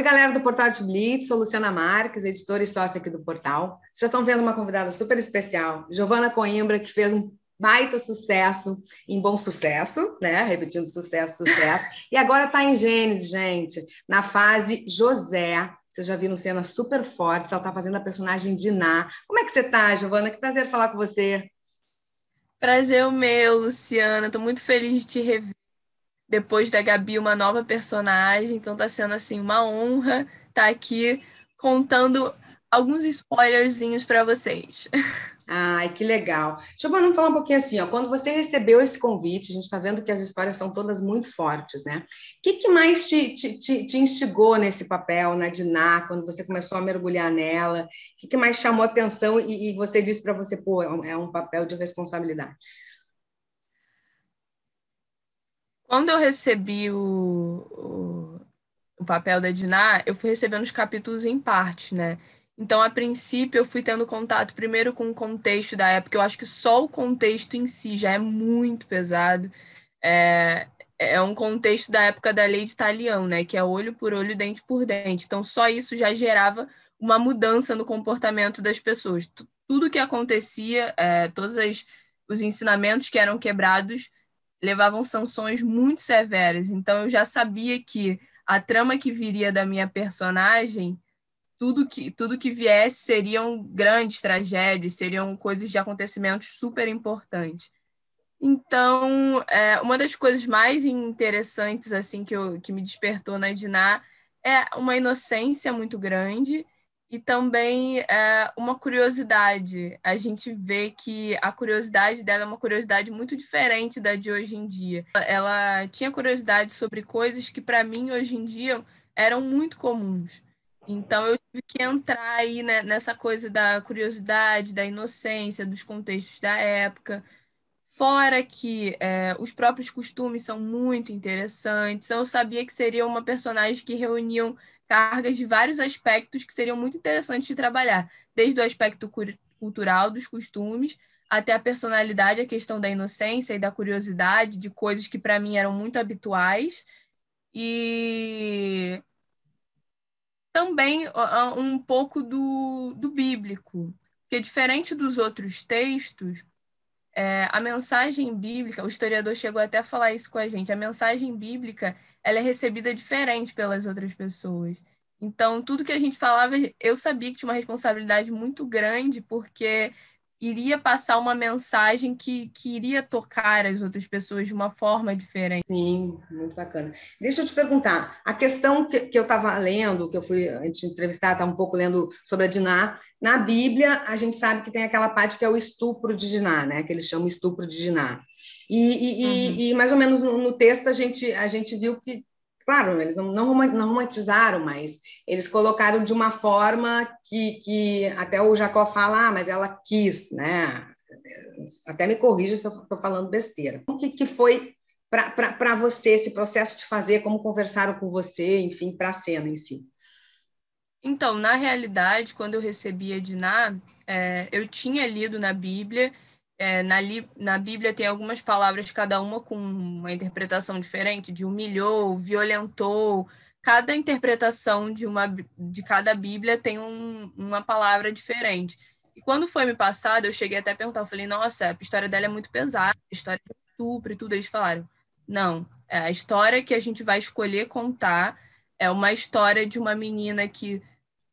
Oi, galera do Portal de Blitz, sou Luciana Marques, editora e sócia aqui do portal. Vocês já estão vendo uma convidada super especial, Giovana Coimbra, que fez um baita sucesso em bom sucesso, né? Repetindo sucesso, sucesso. e agora está em Gênesis, gente, na fase José. Vocês já viram cena super forte? ela está fazendo a personagem Diná. Como é que você está, Giovana? Que prazer falar com você. Prazer é o meu, Luciana. Estou muito feliz de te rever depois da Gabi uma nova personagem, então tá sendo assim uma honra estar tá aqui contando alguns spoilerzinhos para vocês. Ai, que legal. Deixa eu falar um pouquinho assim, ó, quando você recebeu esse convite, a gente está vendo que as histórias são todas muito fortes, né? O que, que mais te, te, te, te, instigou nesse papel, na Diná, quando você começou a mergulhar nela? O que, que mais chamou atenção e, e você disse para você, pô, é um, é um papel de responsabilidade? Quando eu recebi o, o, o papel da Diná, eu fui recebendo os capítulos em parte, né? Então, a princípio, eu fui tendo contato primeiro com o contexto da época. Eu acho que só o contexto em si já é muito pesado. É, é um contexto da época da lei de Talião, né? Que é olho por olho, dente por dente. Então, só isso já gerava uma mudança no comportamento das pessoas. T tudo que acontecia, é, todos as, os ensinamentos que eram quebrados levavam sanções muito severas. Então eu já sabia que a trama que viria da minha personagem, tudo que tudo que viesse seriam grandes tragédias, seriam coisas de acontecimentos super importantes. Então, é, uma das coisas mais interessantes assim que, eu, que me despertou na Diná é uma inocência muito grande e também é, uma curiosidade. A gente vê que a curiosidade dela é uma curiosidade muito diferente da de hoje em dia. Ela tinha curiosidade sobre coisas que, para mim, hoje em dia, eram muito comuns. Então, eu tive que entrar aí né, nessa coisa da curiosidade, da inocência, dos contextos da época. Fora que é, os próprios costumes são muito interessantes. Eu sabia que seria uma personagem que reuniam cargas de vários aspectos que seriam muito interessantes de trabalhar, desde o aspecto cultural, dos costumes, até a personalidade, a questão da inocência e da curiosidade, de coisas que para mim eram muito habituais. E também um pouco do, do bíblico, porque diferente dos outros textos, é, a mensagem bíblica, o historiador chegou até a falar isso com a gente, a mensagem bíblica ela é recebida diferente pelas outras pessoas. Então, tudo que a gente falava, eu sabia que tinha uma responsabilidade muito grande, porque iria passar uma mensagem que, que iria tocar as outras pessoas de uma forma diferente. Sim, muito bacana. Deixa eu te perguntar, a questão que, que eu estava lendo, que eu fui antes de entrevistar, estava um pouco lendo sobre a Diná, na Bíblia a gente sabe que tem aquela parte que é o estupro de Diná, né? que eles chamam estupro de Diná. E, e, uhum. e, e mais ou menos no, no, texto a gente, a gente viu que claro, eles não, não, não romantizaram, mas eles colocaram de uma forma que, que até o Jacó fala, ah, mas ela quis, né? Até me corrija se eu estou falando besteira. O que, que foi para você esse processo de fazer, como conversaram com você, enfim, para a cena em si? Então, na realidade, quando eu recebi a Diná, é, eu tinha lido na Bíblia é, na, na Bíblia tem algumas palavras, cada uma com uma interpretação diferente, de humilhou, violentou. Cada interpretação de, uma, de cada Bíblia tem um, uma palavra diferente. E quando foi me passado, eu cheguei até a perguntar, eu falei, nossa, a história dela é muito pesada, a história é de estupro e tudo. Eles falaram, não, é, a história que a gente vai escolher contar é uma história de uma menina que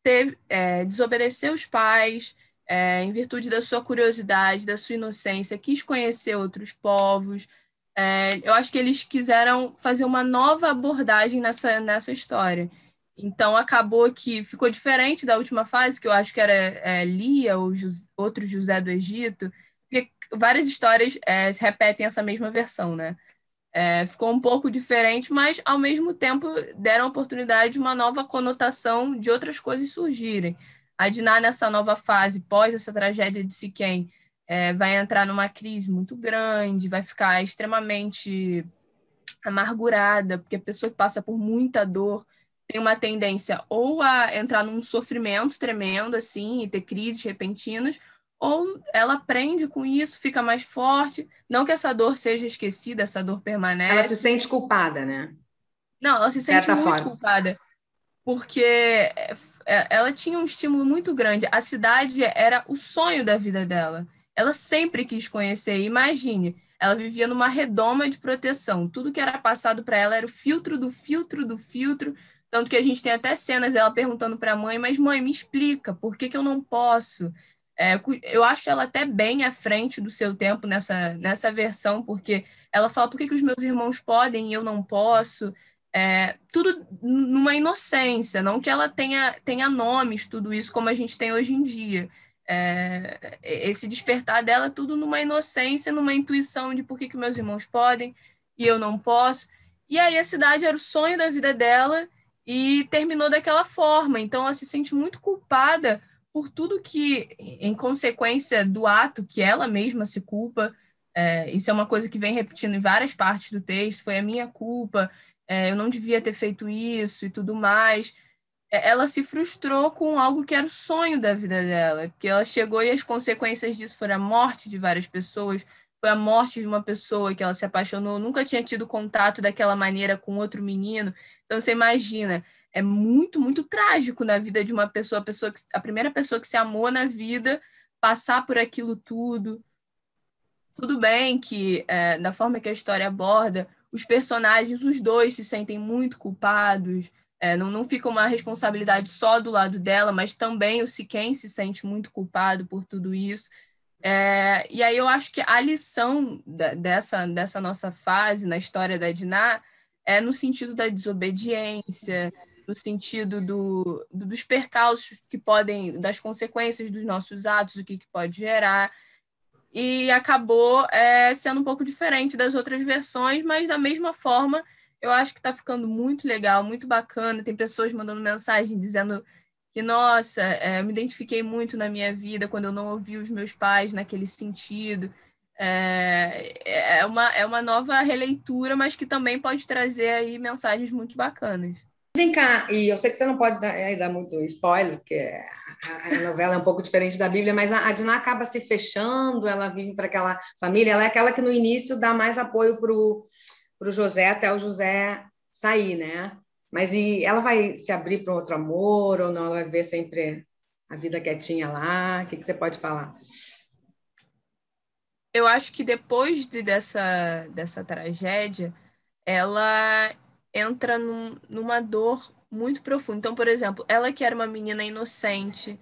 teve, é, desobedeceu os pais, é, em virtude da sua curiosidade, da sua inocência, quis conhecer outros povos. É, eu acho que eles quiseram fazer uma nova abordagem nessa, nessa história. Então acabou que ficou diferente da última fase, que eu acho que era é, Lia ou José, outro José do Egito, porque várias histórias é, repetem essa mesma versão, né? É, ficou um pouco diferente, mas ao mesmo tempo deram a oportunidade de uma nova conotação de outras coisas surgirem. A Diná, nessa nova fase, pós essa tragédia de Siquém, é, vai entrar numa crise muito grande, vai ficar extremamente amargurada, porque a pessoa que passa por muita dor tem uma tendência ou a entrar num sofrimento tremendo, assim, e ter crises repentinas, ou ela aprende com isso, fica mais forte. Não que essa dor seja esquecida, essa dor permanece. Ela se sente culpada, né? Não, ela se sente Certa muito forma. culpada porque eh, eh, ela tinha um estímulo muito grande. A cidade era o sonho da vida dela. Ela sempre quis conhecer. Imagine, ela vivia numa redoma de proteção. Tudo que era passado para ela era o filtro do filtro do filtro. Tanto que a gente tem até cenas dela perguntando para a mãe: Mas, mãe, me explica, por que, que eu não posso? É, eu acho ela até bem à frente do seu tempo nessa, nessa versão, porque ela fala: Por que, que os meus irmãos podem e eu não posso? É, tudo numa inocência, não que ela tenha, tenha nomes, tudo isso como a gente tem hoje em dia. É, esse despertar dela, é tudo numa inocência, numa intuição de por que, que meus irmãos podem e eu não posso. E aí a cidade era o sonho da vida dela e terminou daquela forma. Então ela se sente muito culpada por tudo que, em consequência do ato que ela mesma se culpa, é, isso é uma coisa que vem repetindo em várias partes do texto, foi a minha culpa, é, eu não devia ter feito isso e tudo mais. É, ela se frustrou com algo que era o sonho da vida dela, porque ela chegou e as consequências disso foram a morte de várias pessoas, foi a morte de uma pessoa que ela se apaixonou, nunca tinha tido contato daquela maneira com outro menino. Então você imagina, é muito, muito trágico na vida de uma pessoa, a, pessoa que, a primeira pessoa que se amou na vida, passar por aquilo tudo. Tudo bem que, é, da forma que a história aborda, os personagens, os dois se sentem muito culpados, é, não, não fica uma responsabilidade só do lado dela, mas também o Siquem se sente muito culpado por tudo isso. É, e aí eu acho que a lição da, dessa, dessa nossa fase na história da Edna é no sentido da desobediência, no sentido do, do, dos percalços que podem, das consequências dos nossos atos, o que, que pode gerar e acabou é, sendo um pouco diferente das outras versões, mas da mesma forma eu acho que está ficando muito legal, muito bacana. Tem pessoas mandando mensagem dizendo que, nossa, é, me identifiquei muito na minha vida quando eu não ouvi os meus pais naquele sentido. É, é, é, uma, é uma nova releitura, mas que também pode trazer aí mensagens muito bacanas. Vem cá, e eu sei que você não pode dar, é, dar muito spoiler, porque a, novela é um pouco diferente da Bíblia, mas a, a Diná acaba se fechando, ela vive para aquela família, ela é aquela que no início dá mais apoio para o José, até o José sair, né? Mas e ela vai se abrir para um outro amor, ou não? Ela vai ver sempre a vida quietinha lá? O que, que você pode falar? Eu acho que depois de, dessa, dessa tragédia, ela entra num, numa dor muito profundo. Então, por exemplo, ela que era uma menina inocente,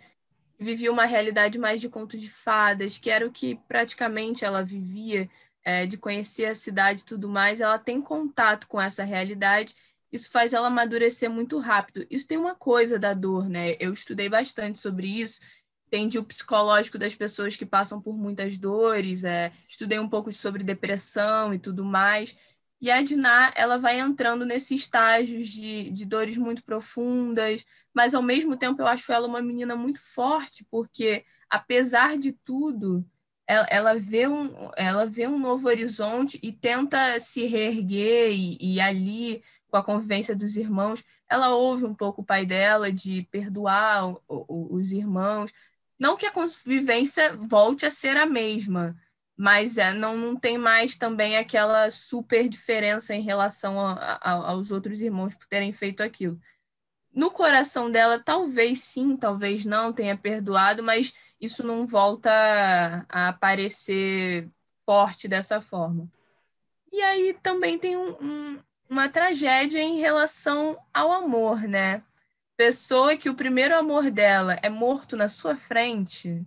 vivia uma realidade mais de conto de fadas, que era o que praticamente ela vivia, é, de conhecer a cidade e tudo mais, ela tem contato com essa realidade. Isso faz ela amadurecer muito rápido. Isso tem uma coisa da dor, né? Eu estudei bastante sobre isso, entendi o psicológico das pessoas que passam por muitas dores, é, estudei um pouco sobre depressão e tudo mais. E a Diná, ela vai entrando nesses estágios de, de dores muito profundas, mas ao mesmo tempo eu acho ela uma menina muito forte, porque apesar de tudo, ela, ela vê, um, ela vê um novo horizonte e tenta se reerguer e, e ali, com a convivência dos irmãos, ela ouve um pouco o pai dela de perdoar o, o, os irmãos. Não que a convivência volte a ser a mesma, mas é, não, não tem mais também aquela super diferença em relação a, a, aos outros irmãos por terem feito aquilo. No coração dela, talvez sim, talvez não tenha perdoado, mas isso não volta a, aparecer forte dessa forma. E aí também tem um, um, uma tragédia em relação ao amor, né? Pessoa que o primeiro amor dela é morto na sua frente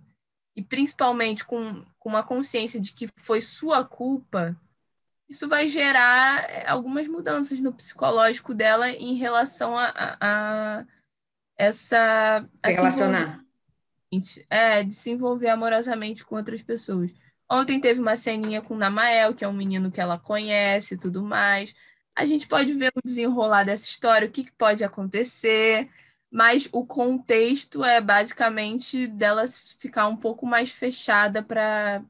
e principalmente com, com uma consciência de que foi sua culpa, isso vai gerar eh, algumas mudanças no psicológico dela em relação a, a, a essa. Se a relacionar. é, de se envolver amorosamente com outras pessoas. Ontem teve uma ceninha com o Namael, que é um menino que ela conhece e tudo mais. A gente pode ver o desenrolar dessa história, o que, que pode acontecer mas o contexto é basicamente dela ficar um pouco mais fechada para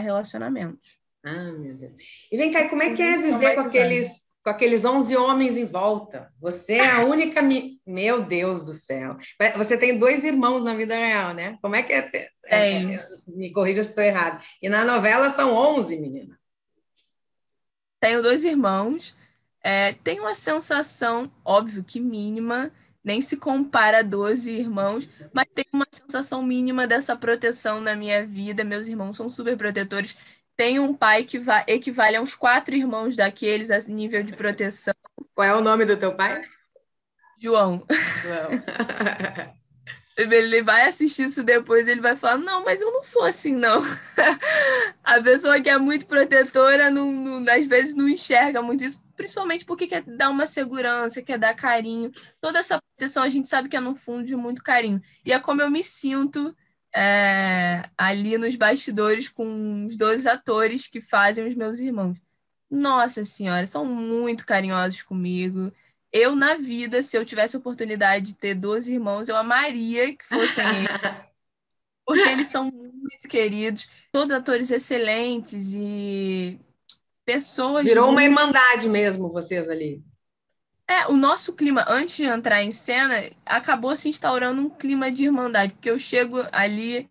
relacionamentos. Ah, meu Deus. E vem cá, como é que é viver com aqueles, com aqueles 11 homens em volta? Você é a única. Mi... Meu Deus do céu. Você tem dois irmãos na vida real, né? Como é que é? é, é, é me corrija se estou errado. E na novela são 11, menina. Tenho dois irmãos. É, tenho uma sensação, óbvio que mínima, nem se compara a 12 irmãos, mas tenho uma sensação mínima dessa proteção na minha vida. Meus irmãos são super protetores. Tenho um pai que equivale a uns quatro irmãos daqueles a nível de proteção. Qual é o nome do teu pai? João. João. ele vai assistir isso depois, ele vai falar: não, mas eu não sou assim, não. a pessoa que é muito protetora, não, não, às vezes não enxerga muito isso, principalmente porque quer dar uma segurança, quer dar carinho. Toda essa proteção a gente sabe que é no fundo de muito carinho. E é como eu me sinto é, ali nos bastidores com os dois atores que fazem os meus irmãos. Nossa senhora, são muito carinhosos comigo. Eu, na vida, se eu tivesse oportunidade de ter 12 irmãos, eu amaria que fossem eles. Porque eles são muito queridos, todos atores excelentes e pessoas. Virou uma irmandade mesmo, vocês ali. É, o nosso clima, antes de entrar em cena, acabou se instaurando um clima de irmandade, porque eu chego ali,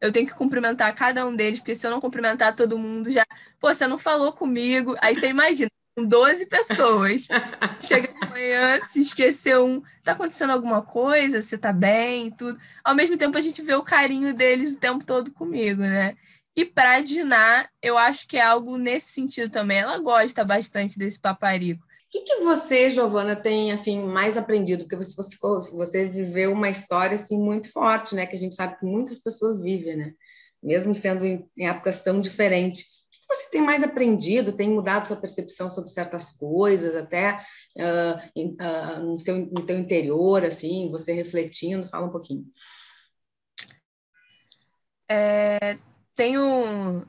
eu tenho que cumprimentar cada um deles, porque se eu não cumprimentar todo mundo, já. Pô, você não falou comigo. Aí você imagina, com 12 pessoas. Chega de manhã, se esqueceu um. Tá acontecendo alguma coisa? Você tá bem? Tudo. Ao mesmo tempo, a gente vê o carinho deles o tempo todo comigo, né? E para Diná, eu acho que é algo nesse sentido também. Ela gosta bastante desse paparico. O que, que você, Giovana, tem assim mais aprendido? Porque você, você, você viveu uma história assim muito forte, né? Que a gente sabe que muitas pessoas vivem, né? Mesmo sendo em, em épocas tão diferentes o que você tem mais aprendido, tem mudado sua percepção sobre certas coisas, até uh, uh, no, seu, no teu interior, assim, você refletindo, fala um pouquinho. É, tem um,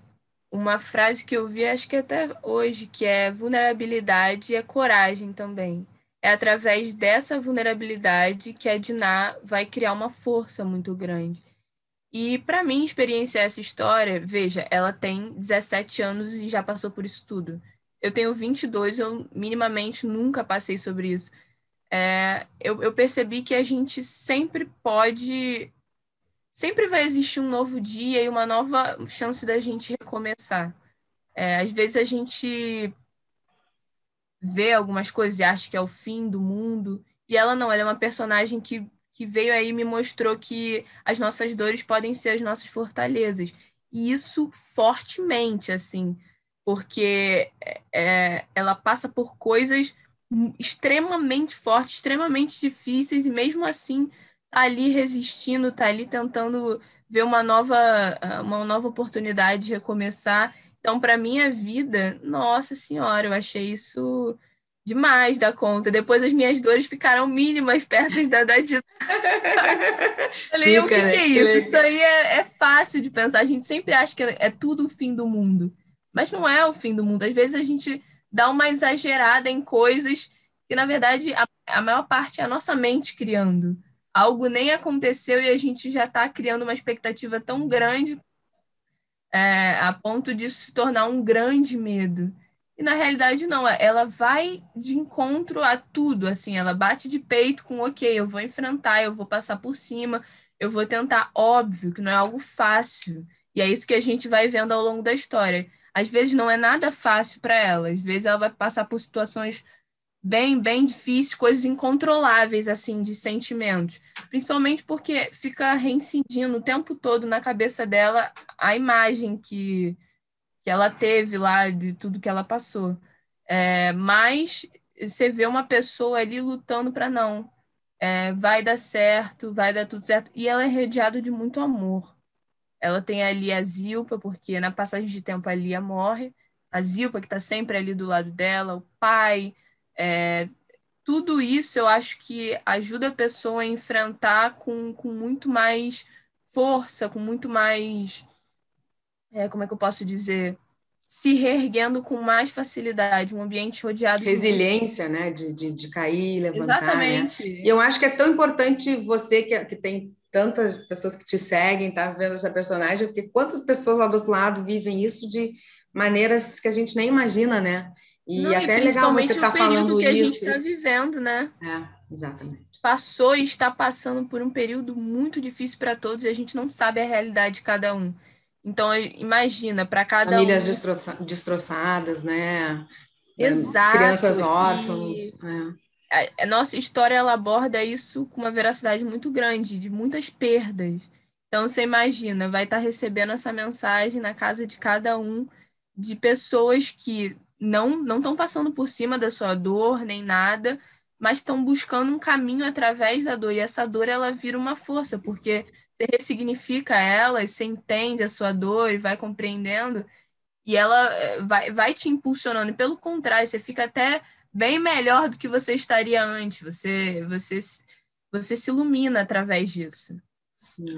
uma frase que eu vi, acho que até hoje, que é vulnerabilidade é coragem também. É através dessa vulnerabilidade que a Diná vai criar uma força muito grande. E para mim experienciar essa história, veja, ela tem 17 anos e já passou por isso tudo. Eu tenho 22, eu minimamente nunca passei sobre isso. É, eu, eu percebi que a gente sempre pode sempre vai existir um novo dia e uma nova chance da gente recomeçar. É, às vezes a gente vê algumas coisas e acha que é o fim do mundo, e ela não, ela é uma personagem que, que veio aí e me mostrou que as nossas dores podem ser as nossas fortalezas. E isso fortemente, assim, porque é, é ela passa por coisas extremamente fortes, extremamente difíceis, e mesmo assim Tá ali resistindo, tá ali tentando ver uma nova, ah, uma nova oportunidade de recomeçar. Então, para minha vida, nossa senhora, eu achei isso demais da conta. Depois as minhas dores ficaram mínimas perto da da de... Falei, Sim, o que, que é isso? Que isso aí é, é, fácil de pensar. A gente sempre acha que é tudo o fim do mundo. Mas não é o fim do mundo. Às vezes a gente dá uma exagerada em coisas que, na verdade, a, a maior parte é a nossa mente criando algo nem aconteceu e a gente já está criando uma expectativa tão grande é, a ponto de se tornar um grande medo. E na realidade não, ela vai de encontro a tudo, assim, ela bate de peito com OK, eu vou enfrentar, eu vou passar por cima, eu vou tentar, óbvio que não é algo fácil. E é isso que a gente vai vendo ao longo da história. Às vezes não é nada fácil para ela, às vezes ela vai passar por situações bem, bem difícil, coisas incontroláveis, assim, de sentimentos. Principalmente porque fica reincidindo o tempo todo na cabeça dela a imagem que, que ela teve lá, de tudo que ela passou. É, mas você vê uma pessoa ali lutando para não. É, vai dar certo, vai dar tudo certo. E ela é rodeada de muito amor. Ela tem ali a Zilpa, porque na passagem de tempo a Lia morre. A Zilpa, que está sempre ali do lado dela, o pai, é, tudo isso eu acho que ajuda a pessoa a enfrentar com, com muito mais força, com muito mais. É, como é que eu posso dizer? Se reerguendo com mais facilidade, um ambiente rodeado Resiliência, de. Resiliência, né? De, de, de cair, levantar. Né? Exatamente. Né? E eu acho que é tão importante você, que, que tem tantas pessoas que te seguem, tá vendo essa personagem, porque quantas pessoas lá do outro lado vivem isso de maneiras que a gente nem imagina, né? E Não, até e é legal você estar tá falando que tá isso. a gente está vivendo, né? É, exatamente. Passou e está passando por um período muito difícil para todos e a gente não sabe a realidade de cada um. Então, imagina, para cada Famílias um... Famílias destroçadas, né? É, Exato. Crianças órfãos. É. A nossa história ela aborda isso com uma veracidade muito grande, de muitas perdas. Então, você imagina, vai estar tá recebendo essa mensagem na casa de cada um de pessoas que não não estão passando por cima da sua dor nem nada, mas estão buscando um caminho através da dor e essa dor ela vira uma força, porque você ressignifica ela, você entende a sua dor e vai compreendendo e ela eh, vai, vai te impulsionando. E pelo contrário, você fica até bem melhor do que você estaria antes. Você você você se ilumina através disso.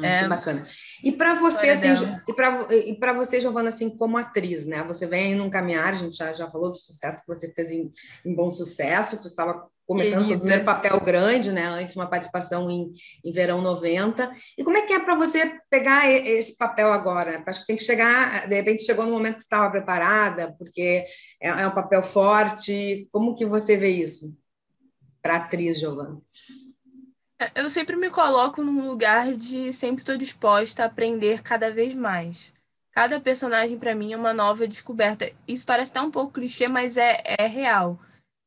Ah, é, que bacana. E para você, assim, e para e você, Giovana, assim, como atriz, né? Você vem num caminhar, a gente já, já falou do sucesso que você fez em, em Bom Sucesso, você estava começando o primeiro papel grande, né? Antes uma participação em, em Verão 90. E como é que é para você pegar esse papel agora? Acho que tem que chegar, de repente chegou no momento que estava preparada, porque é, é um papel forte. Como que você vê isso para atriz, Giovana? É, eu sempre me coloco num lugar de sempre estou disposta a aprender cada vez mais. Cada personagem, para mim, é uma nova descoberta. Isso parece estar um pouco clichê, mas é, é real.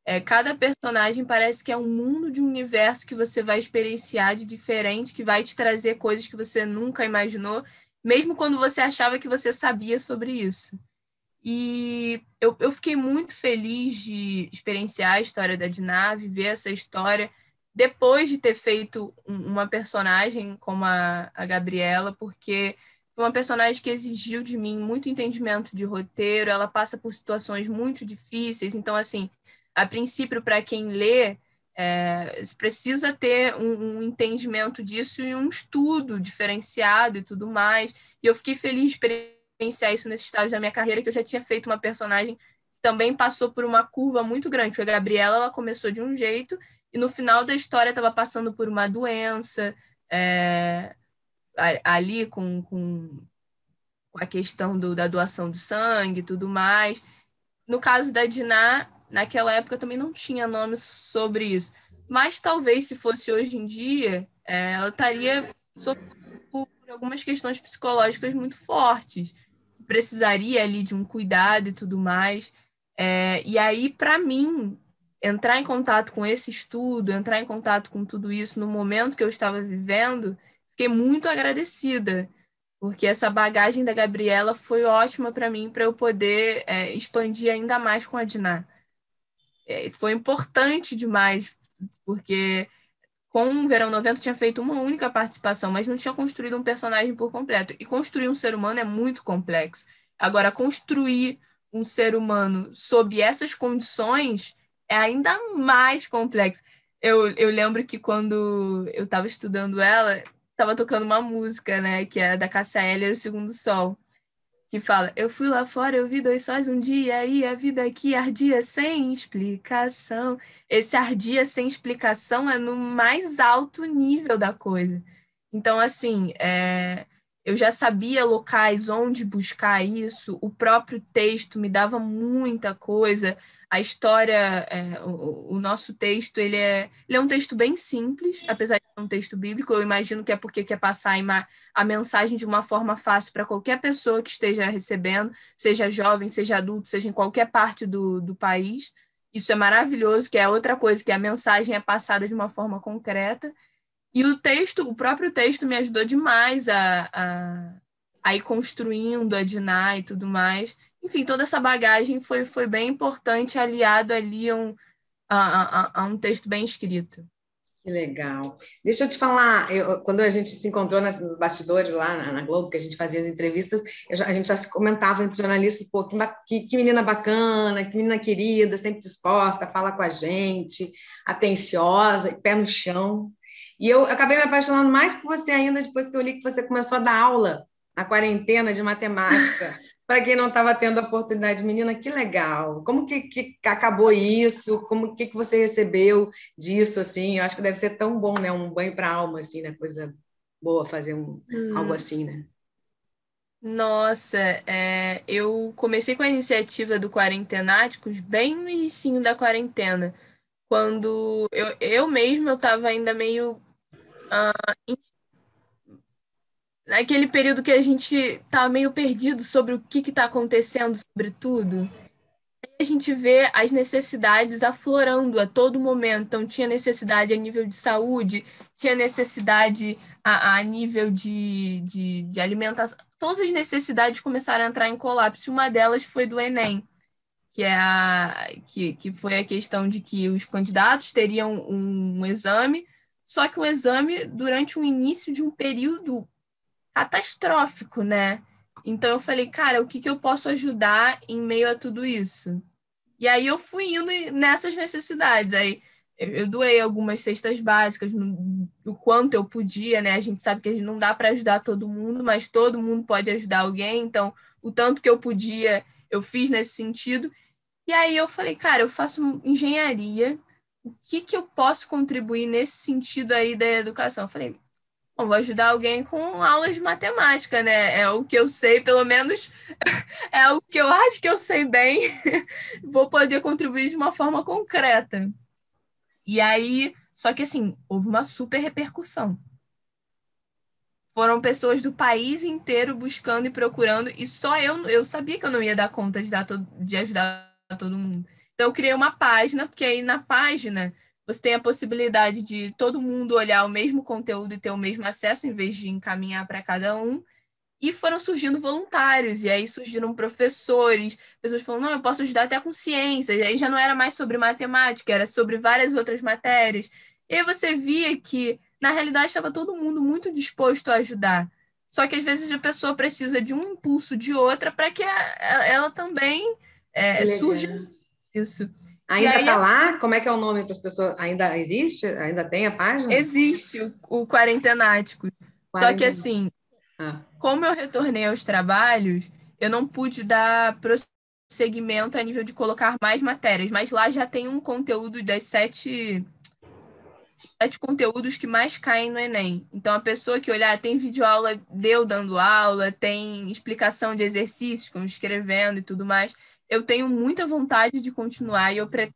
É, cada personagem parece que é um mundo de um universo que você vai experienciar de diferente, que vai te trazer coisas que você nunca imaginou, mesmo quando você achava que você sabia sobre isso. E eu, eu fiquei muito feliz de experienciar a história da Dinah, viver essa história depois de ter feito uma personagem como a, a Gabriela, porque foi uma personagem que exigiu de mim muito entendimento de roteiro, ela passa por situações muito difíceis, então, assim, a princípio, para quem lê, é, precisa ter um, um, entendimento disso e um estudo diferenciado e tudo mais. E eu fiquei feliz de experienciar isso nesse estágio da minha carreira, que eu já tinha feito uma personagem que também passou por uma curva muito grande, porque a Gabriela ela começou de um jeito e no final da história estava passando por uma doença, é, ali com, com, a questão do, da doação do sangue e tudo mais. No caso da Diná, naquela época também não tinha nome sobre isso. Mas talvez se fosse hoje em dia, é, ela estaria sofrendo por algumas questões psicológicas muito fortes. Precisaria ali de um cuidado e tudo mais. É, e aí, para mim, entrar em contato com esse estudo, entrar em contato com tudo isso no momento que eu estava vivendo, fiquei muito agradecida, porque essa bagagem da Gabriela foi ótima para mim, para eu poder é, expandir ainda mais com a Diná. É, foi importante demais, porque com o Verão 90 tinha feito uma única participação, mas não tinha construído um personagem por completo. E construir um ser humano é muito complexo. Agora, construir um ser humano sob essas condições é ainda mais complexo. Eu, eu lembro que quando eu estava estudando ela, estava tocando uma música, né? Que é da Cassia Eller, O Segundo Sol. Que fala, eu fui lá fora, eu vi dois sóis um dia, e a vida aqui ardia sem explicação. Esse ardia sem explicação é no mais alto nível da coisa. Então, assim, é, eu já sabia locais onde buscar isso, o próprio texto me dava muita coisa, a história, é, o, o, nosso texto, ele é, ele é um texto bem simples, apesar de ser um texto bíblico, eu imagino que é porque quer passar a mensagem de uma forma fácil para qualquer pessoa que esteja recebendo, seja jovem, seja adulto, seja em qualquer parte do, do país. Isso é maravilhoso, que é outra coisa, que a mensagem é passada de uma forma concreta. E o texto, o próprio texto me ajudou demais a, a, a ir construindo, a Diná e tudo mais enfim, toda essa bagagem foi, foi bem importante, aliado ali a um, a, a, a um texto bem escrito. Que legal. Deixa eu te falar, eu, quando a gente se encontrou nas, nos bastidores lá na, na, Globo, que a gente fazia as entrevistas, já, a gente já se comentava entre jornalistas, pô, que, que, que, menina bacana, que menina querida, sempre disposta, fala com a gente, atenciosa, pé no chão. E eu, eu acabei me apaixonando mais por você ainda depois que eu li que você começou a dar aula na quarentena de matemática. Para quem não estava tendo a oportunidade, menina, que legal. Como que, que acabou isso? Como que, que você recebeu disso assim? Eu acho que deve ser tão bom, né? Um banho para a alma assim, né? Coisa boa fazer um, hum. algo assim, né? Nossa, é, eu comecei com a iniciativa do Quarentenáticos bem no início da quarentena, quando eu, eu mesma eu estava ainda meio uh, naquele período que a gente tá meio perdido sobre o que está acontecendo, sobretudo A gente vê as necessidades aflorando a todo momento. Então, tinha necessidade a nível de saúde, tinha necessidade a, a nível de, de, de alimentação. Todas as necessidades começaram a entrar em colapso. Uma delas foi do Enem que é a, que, que foi a questão de que os candidatos teriam um, um exame, só que o um exame durante o início de um período catastrófico, né? Então eu falei, cara, o que, que eu posso ajudar em meio a tudo isso? E aí eu fui indo nessas necessidades. Aí eu doei algumas cestas básicas, o quanto eu podia, né? A gente sabe que não dá para ajudar todo mundo, mas todo mundo pode ajudar alguém. Então, o tanto que eu podia, eu fiz nesse sentido. E aí eu falei, cara, eu faço engenharia, o que, que eu posso contribuir nesse sentido aí da educação? Eu falei, Bom, vou ajudar alguém com aulas de matemática, né? É o que eu sei, pelo menos é o que eu acho que eu sei bem. vou poder contribuir de uma forma concreta. E aí, só que assim, houve uma super repercussão. Foram pessoas do país inteiro buscando e procurando, e só eu, eu sabia que eu não ia dar conta de, dar todo, de ajudar todo mundo. Então, eu criei uma página, porque aí na página você tem a possibilidade de todo mundo olhar o mesmo conteúdo e ter o mesmo acesso, em vez de encaminhar para cada um. E foram surgindo voluntários, e aí surgiram professores, pessoas falando, não, eu posso ajudar até com ciências. E aí já não era mais sobre matemática, era sobre várias outras matérias. E aí você via que, na realidade, estava todo mundo muito disposto a ajudar. Só que às vezes a pessoa precisa de um impulso de outra para que ela também é, surja isso. Ainda está lá? Como é que é o nome para as pessoas? Ainda existe? Ainda tem a página? Existe o, o Só que assim, ah. como eu retornei aos trabalhos, eu não pude dar prosseguimento a nível de colocar mais matérias, mas lá já tem um conteúdo das sete, sete conteúdos que mais caem no Enem. Então a pessoa que olhar, tem videoaula, deu dando aula, tem explicação de exercícios, como escrevendo e tudo mais eu tenho muita vontade de continuar e eu pretendo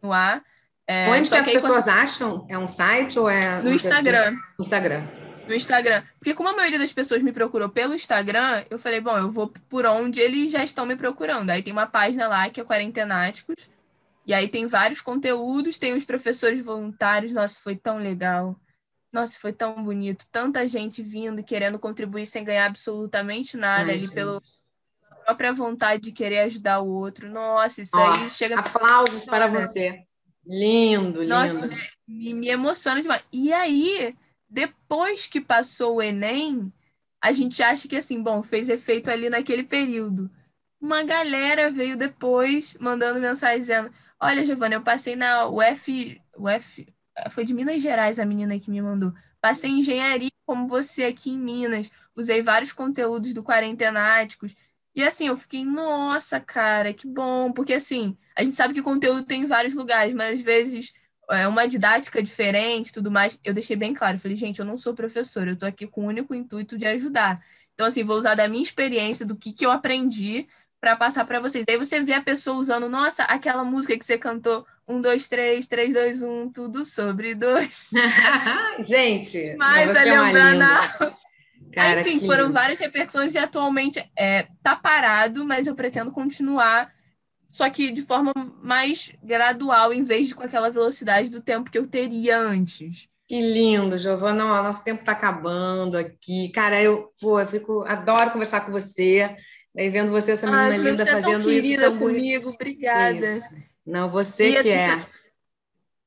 continuar. É, Onde que as pessoas acham? É um site ou é. No Instagram. No Instagram. No Instagram. Porque, como a maioria das pessoas me procurou pelo Instagram, eu falei, bom, eu vou por onde eles já estão me procurando. Aí tem uma página lá que é Quarentenáticos. E aí tem vários conteúdos, tem os professores voluntários. Nossa, foi tão legal. Nossa, foi tão bonito. Tanta gente vindo, querendo contribuir sem ganhar absolutamente nada Ai, ali pelo própria vontade de querer ajudar o outro. Nossa, isso aí chega. Aplausos para você. Lindo, lindo. Nossa, me, me emociona demais. E aí, depois que passou o Enem, a gente acha que assim, bom, fez efeito ali naquele período. Uma galera veio depois mandando mensagem dizendo: Olha, Giovana, eu passei na UF, UF. Foi de Minas Gerais a menina que me mandou. Passei em engenharia como você aqui em Minas. Usei vários conteúdos do Quarentenáticos. E assim, eu fiquei, nossa, cara, que bom. Porque assim, a gente sabe que o conteúdo tem em vários lugares, mas às vezes é uma didática diferente tudo mais. Eu deixei bem claro, falei, gente, eu não sou professora, eu tô aqui com o único intuito de ajudar. Então, assim, vou usar da minha experiência, do que, que eu aprendi para passar para vocês. Aí você vê a pessoa usando, nossa, aquela música que você cantou, um, dois, três, três, dois, um, tudo sobre dois. gente, mas é é a Leobrana Cara, Enfim, que... foram várias repercussões e atualmente é, tá parado, mas eu pretendo continuar, só que de forma mais gradual, em vez de com aquela velocidade do tempo que eu teria antes. Que lindo, Giovana. Ó, nosso tempo está acabando aqui. Cara, eu, pô, eu fico, adoro conversar com você. vendo você, essa menina ah, linda, você fazendo é tão querida isso. comigo, obrigada. Isso. Não, você e que é.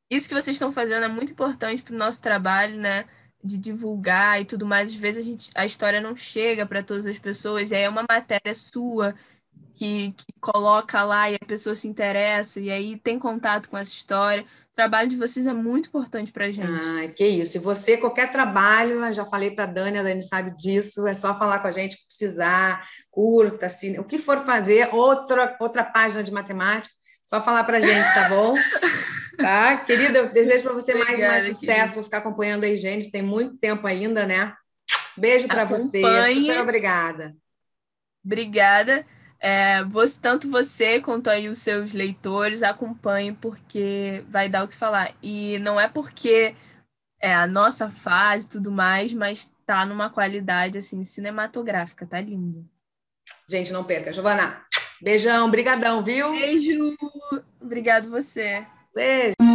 isso que vocês estão fazendo é muito importante para o nosso trabalho, né? de divulgar e tudo mais, às vezes a, gente, a história não chega para todas as pessoas, e aí é uma matéria sua que, que coloca lá e a pessoa se interessa, e aí tem contato com essa história. O trabalho de vocês é muito importante para a gente. Ah, que isso. E você, qualquer trabalho, eu já falei para a Dani, a Dani sabe disso, é só falar com a gente que precisar, curta, assim, o que for fazer, outra, outra página de matemática, só falar para a gente, tá bom? Tá? Querida, eu desejo para você Obrigada, mais mais sucesso. Querida. Vou ficar acompanhando aí, gente. Tem muito tempo ainda, né? Beijo para você. Super obrigada. Obrigada. É, você, tanto você quanto aí os seus leitores acompanhem, porque vai dar o que falar. E não é porque é a nossa fase e tudo mais, mas tá numa qualidade assim cinematográfica, tá lindo. Gente, não perca. Giovana, beijão, brigadão, viu? Beijo. Obrigado você. Beijo!